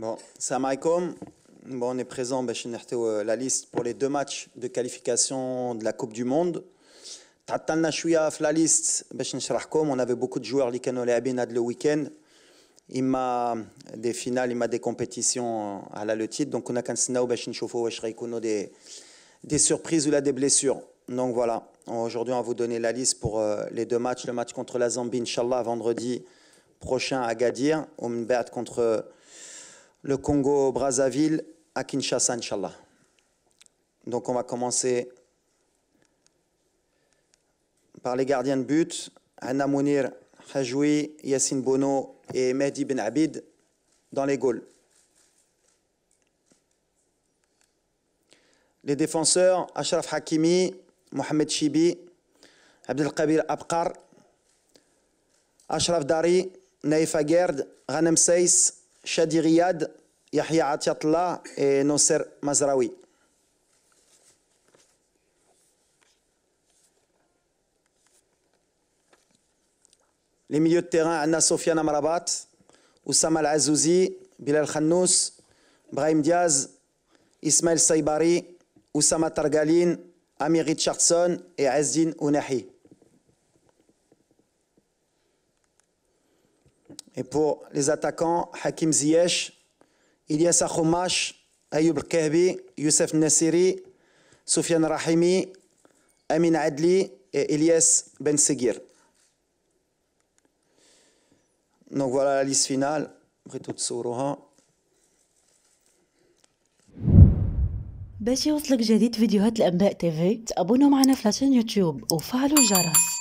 Bon, salam alaikum. on est présent, bah, euh, la liste pour les deux matchs de qualification de la Coupe du Monde. la liste, bah, On avait beaucoup de joueurs, à le week-end. Il m'a des finales, il m'a des compétitions euh, à la titre. Donc, on a bah, des surprises ou là, des blessures. Donc, voilà. Aujourd'hui, on va vous donner la liste pour euh, les deux matchs. Le match contre la Zambie, inshallah vendredi prochain à Gadir. match contre le Congo-Brazzaville à Kinshasa, Inch'Allah. Donc on va commencer par les gardiens de but, Anna Mounir Hajoui, Yassine Bono et Mehdi Ben Abid dans les gaules. Les défenseurs, Ashraf Hakimi, Mohamed Chibi, Abdelkabir Abkar, Ashraf Dari, Naïf Aguerd, Ghanem Seis, شادي غياد يحيى عطية الله نصر مزراوي لي ميليو تيران عندنا سفيان مرابط اسامه العزوزي بلال خنوس ابراهيم دياز اسماعيل صيباري اسامه ترقالين امير ريتشاردسون اي الدين اوناحي Et pour les attaquants, Hakim Ziyech, Ilyas Akhoumash, Ayoub Kehbi, Youssef Nassiri, Soufiane Rahimi, Amin Adli et Ilyas Ben Seguir. Donc voilà la liste finale. باش يوصلك جديد فيديوهات الانباء تيفي تابونا معنا في لاشين يوتيوب وفعلوا الجرس